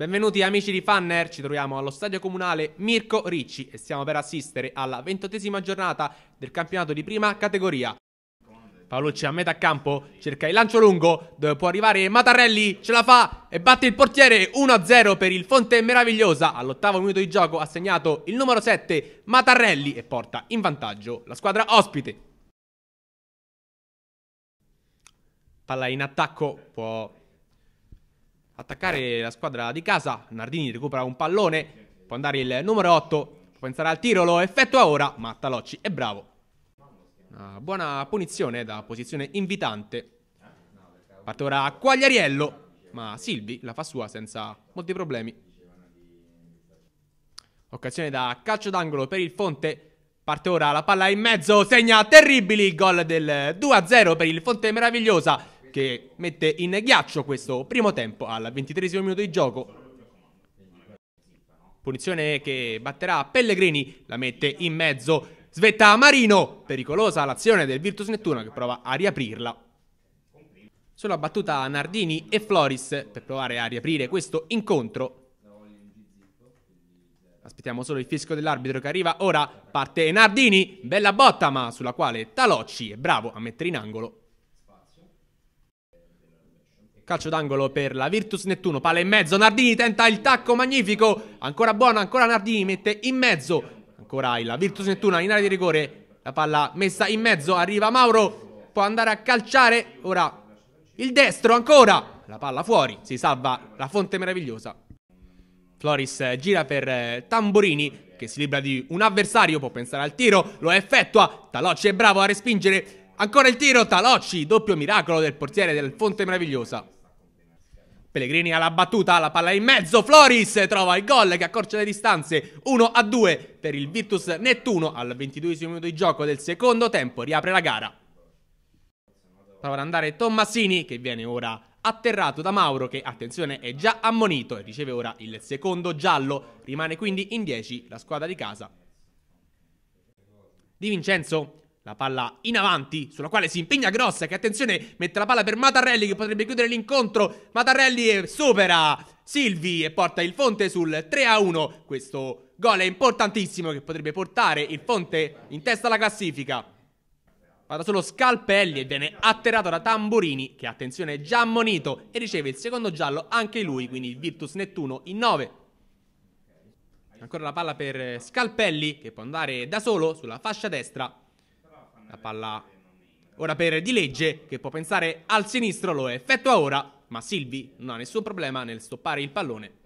Benvenuti amici di Fanner, ci troviamo allo stadio comunale Mirko Ricci e stiamo per assistere alla ventottesima giornata del campionato di prima categoria. Paolucci a metà campo, cerca il lancio lungo, dove può arrivare Matarelli, ce la fa e batte il portiere 1-0 per il Fonte Meravigliosa. All'ottavo minuto di gioco ha segnato il numero 7 Matarelli e porta in vantaggio la squadra ospite. Palla in attacco, può attaccare la squadra di casa. Nardini recupera un pallone, può andare il numero 8, può pensare al tiro, lo effettua ora, ma Talocci è bravo. Una ah, buona punizione da posizione invitante. Parte ora Quagliariello, ma Silvi la fa sua senza molti problemi. Occasione da calcio d'angolo per il Fonte. Parte ora la palla in mezzo, segna terribili, gol del 2-0 per il Fonte Meravigliosa che mette in ghiaccio questo primo tempo al ventitresimo minuto di gioco. Punizione che batterà Pellegrini, la mette in mezzo. Svetta Marino, pericolosa l'azione del Virtus Nettuno che prova a riaprirla. Sulla battuta Nardini e Floris per provare a riaprire questo incontro. Aspettiamo solo il fisco dell'arbitro che arriva. Ora parte Nardini, bella botta ma sulla quale Talocci è bravo a mettere in angolo. Calcio d'angolo per la Virtus Nettuno, palla in mezzo, Nardini tenta il tacco magnifico, ancora buono, ancora Nardini mette in mezzo, ancora la Virtus Nettuno in area di rigore, la palla messa in mezzo, arriva Mauro, può andare a calciare, ora il destro ancora, la palla fuori, si salva la fonte meravigliosa. Floris eh, gira per eh, Tamburini che si libra di un avversario, può pensare al tiro, lo effettua, Talocci è bravo a respingere, ancora il tiro, Talocci, doppio miracolo del portiere del Fonte Meravigliosa. Pellegrini alla battuta, la palla in mezzo, Floris trova il gol che accorcia le distanze 1 a 2 per il Virtus Nettuno al 22 minuto di gioco del secondo tempo, riapre la gara. Prova ad andare Tommasini che viene ora atterrato da Mauro che, attenzione, è già ammonito e riceve ora il secondo giallo, rimane quindi in 10 la squadra di casa. Di Vincenzo la palla in avanti, sulla quale si impegna Grossa, che attenzione, mette la palla per Mattarelli che potrebbe chiudere l'incontro. Mattarelli eh, supera Silvi e porta il Fonte sul 3-1. Questo gol è importantissimo che potrebbe portare il Fonte in testa alla classifica. Vada solo Scalpelli e viene atterrato da Tamburini, che attenzione è già ammonito e riceve il secondo giallo anche lui, quindi il Virtus Nettuno in 9. Ancora la palla per Scalpelli che può andare da solo sulla fascia destra la palla ora per Di Legge che può pensare al sinistro, lo effettua ora, ma Silvi non ha nessun problema nel stoppare il pallone.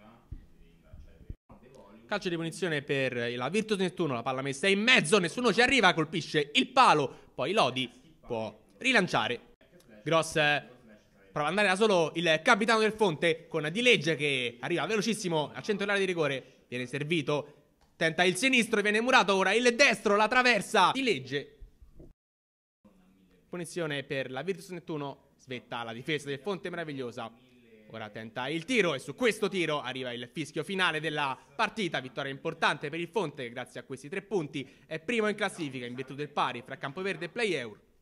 Calcio di punizione per la Virtus Nettuno, la palla messa in mezzo, nessuno ci arriva, colpisce il palo, poi Lodi può rilanciare. Gross eh, prova ad andare da solo il capitano del Fonte con Di Legge che arriva velocissimo al centro dell'area di rigore, viene servito, tenta il sinistro, viene murato, ora il destro, la traversa, Di Legge Punizione per la Virtus Nettuno, svetta la difesa del Fonte Meravigliosa. Ora tenta il tiro e su questo tiro arriva il fischio finale della partita, vittoria importante per il Fonte grazie a questi tre punti, è primo in classifica in virtù del pari fra Campoverde e Play Euro.